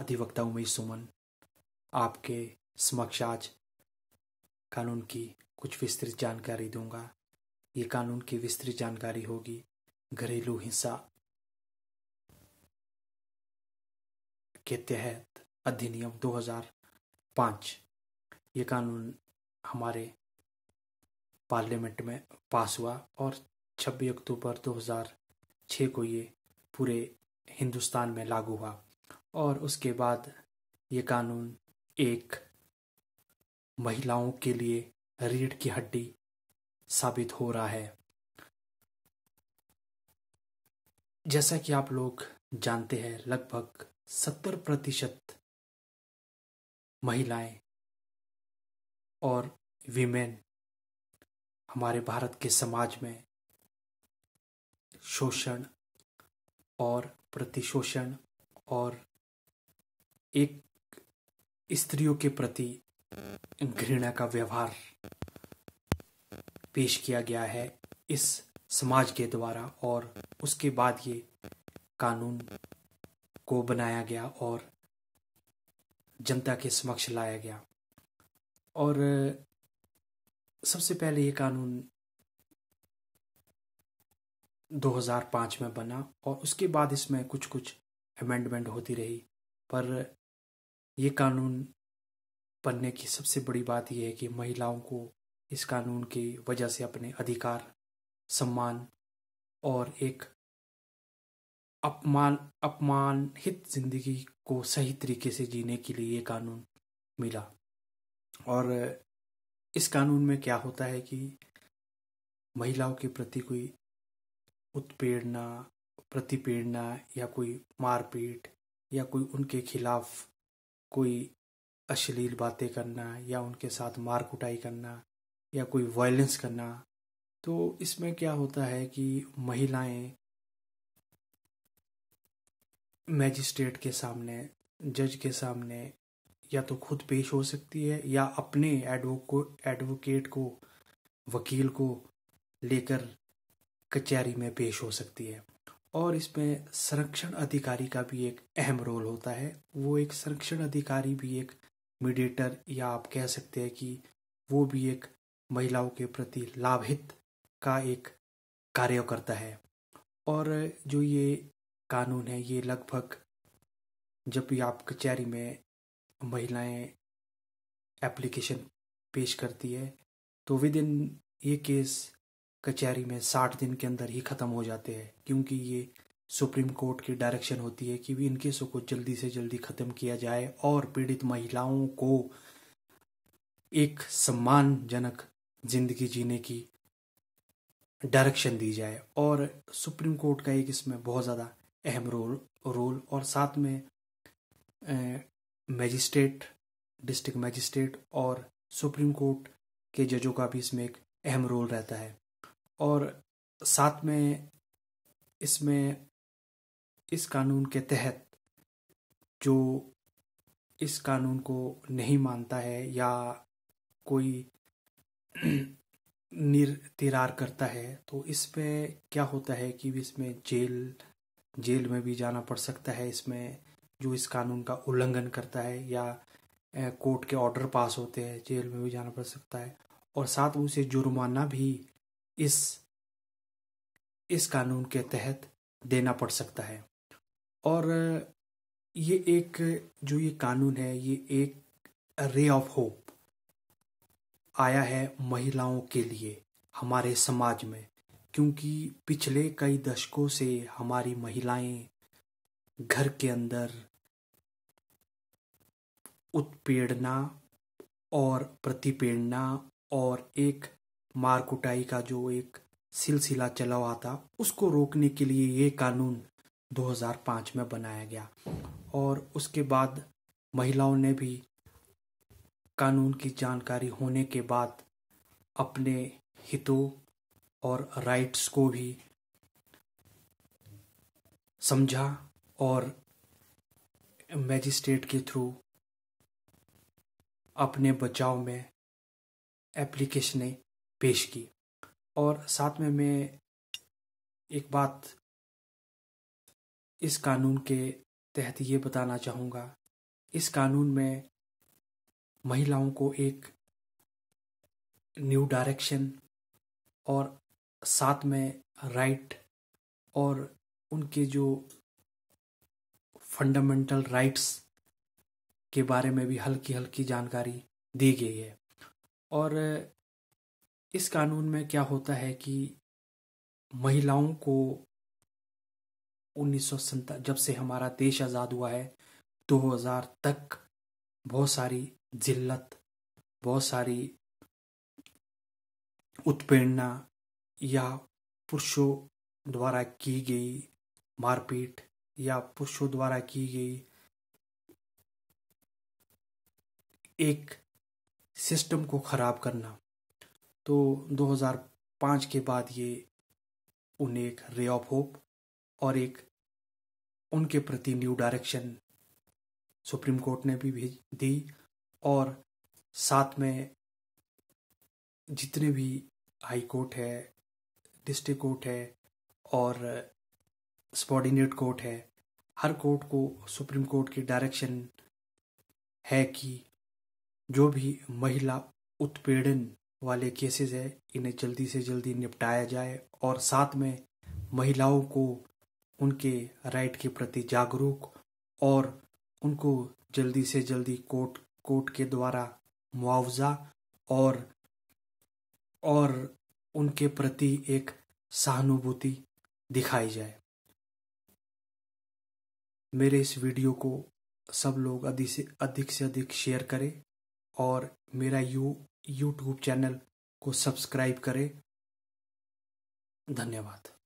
अधिवक्ता उमेश सुमन आपके समक्ष आज कानून की कुछ विस्तृत जानकारी दूंगा ये कानून की विस्तृत जानकारी होगी घरेलू हिंसा के तहत अधिनियम 2005 ये कानून हमारे पार्लियामेंट में पास हुआ और 26 अक्टूबर 2006 को ये पूरे हिंदुस्तान में लागू हुआ और उसके बाद ये कानून एक महिलाओं के लिए रीढ़ की हड्डी साबित हो रहा है जैसा कि आप लोग जानते हैं लगभग सत्तर प्रतिशत महिलाएं और विमेन हमारे भारत के समाज में शोषण और प्रतिशोषण और एक स्त्रियों के प्रति घृणा का व्यवहार पेश किया गया है इस समाज के द्वारा और उसके बाद ये कानून को बनाया गया और जनता के समक्ष लाया गया और सबसे पहले ये कानून 2005 में बना और उसके बाद इसमें कुछ कुछ अमेंडमेंट होती रही पर ये कानून बनने की सबसे बड़ी बात यह है कि महिलाओं को इस कानून की वजह से अपने अधिकार सम्मान और एक अपमान हित जिंदगी को सही तरीके से जीने के लिए ये कानून मिला और इस कानून में क्या होता है कि महिलाओं के प्रति कोई उत्पीड़ना प्रतिपीड़ना या कोई मारपीट या कोई उनके खिलाफ कोई अश्लील बातें करना या उनके साथ मार कुटाई करना या कोई वायलेंस करना तो इसमें क्या होता है कि महिलाएं मैजिस्ट्रेट के सामने जज के सामने या तो खुद पेश हो सकती है या अपने एडवोको एडवोकेट को वकील को लेकर कचहरी में पेश हो सकती है और इसमें संरक्षण अधिकारी का भी एक अहम रोल होता है वो एक संरक्षण अधिकारी भी एक मीडिएटर या आप कह सकते हैं कि वो भी एक महिलाओं के प्रति लाभित का एक कार्य करता है और जो ये कानून है ये लगभग जब भी आप कचहरी में महिलाएं एप्लीकेशन पेश करती है तो विद इन ये केस कचहरी में साठ दिन के अंदर ही ख़त्म हो जाते हैं क्योंकि ये सुप्रीम कोर्ट की डायरेक्शन होती है कि भी इन केसों को जल्दी से जल्दी ख़त्म किया जाए और पीड़ित महिलाओं को एक सम्मानजनक जिंदगी जीने की डायरेक्शन दी जाए और सुप्रीम कोर्ट का एक इसमें बहुत ज़्यादा अहम रोल रोल और साथ में मजिस्ट्रेट डिस्ट्रिक्ट मजिस्ट्रेट और सुप्रीम कोर्ट के जजों का भी इसमें एक अहम रोल रहता है और साथ में इसमें इस कानून के तहत जो इस कानून को नहीं मानता है या कोई निरतिरार करता है तो इस पे क्या होता है कि इसमें जेल जेल में भी जाना पड़ सकता है इसमें जो इस कानून का उल्लंघन करता है या कोर्ट के ऑर्डर पास होते हैं जेल में भी जाना पड़ सकता है और साथ में उसे जुर्माना भी इस इस कानून के तहत देना पड़ सकता है और ये एक जो ये कानून है ये एक रे ऑफ होप आया है महिलाओं के लिए हमारे समाज में क्योंकि पिछले कई दशकों से हमारी महिलाएं घर के अंदर उत्पीड़ना और प्रतिपीड़ना और एक मार कुटाई का जो एक सिलसिला चला हुआ था उसको रोकने के लिए ये कानून 2005 में बनाया गया और उसके बाद महिलाओं ने भी कानून की जानकारी होने के बाद अपने हितों और राइट्स को भी समझा और मैजिस्ट्रेट के थ्रू अपने बचाव में एप्लीकेशनें पेश की और साथ में मैं एक बात इस कानून के तहत ये बताना चाहूँगा इस कानून में महिलाओं को एक न्यू डायरेक्शन और साथ में राइट और उनके जो फंडामेंटल राइट्स के बारे में भी हल्की हल्की जानकारी दी गई है और इस कानून में क्या होता है कि महिलाओं को उन्नीस जब से हमारा देश आज़ाद हुआ है 2000 तक बहुत सारी जिल्लत बहुत सारी उत्पीड़ना या पुरुषों द्वारा की गई मारपीट या पुरुषों द्वारा की गई एक सिस्टम को खराब करना तो 2005 के बाद ये उन्हें एक रे ऑफ होप और एक उनके प्रति न्यू डायरेक्शन सुप्रीम कोर्ट ने भी दी और साथ में जितने भी हाई कोर्ट है डिस्ट्रिक्ट कोर्ट है और सबॉर्डिनेट कोर्ट है हर कोर्ट को सुप्रीम कोर्ट की डायरेक्शन है कि जो भी महिला उत्पीड़न वाले केसेस है इन्हें जल्दी से जल्दी निपटाया जाए और साथ में महिलाओं को उनके राइट के प्रति जागरूक और उनको जल्दी से जल्दी कोर्ट कोर्ट के द्वारा मुआवजा और और उनके प्रति एक सहानुभूति दिखाई जाए मेरे इस वीडियो को सब लोग अधिक से अधिक से अधिक शेयर करें और मेरा यू यूट्यूब चैनल को सब्सक्राइब करें धन्यवाद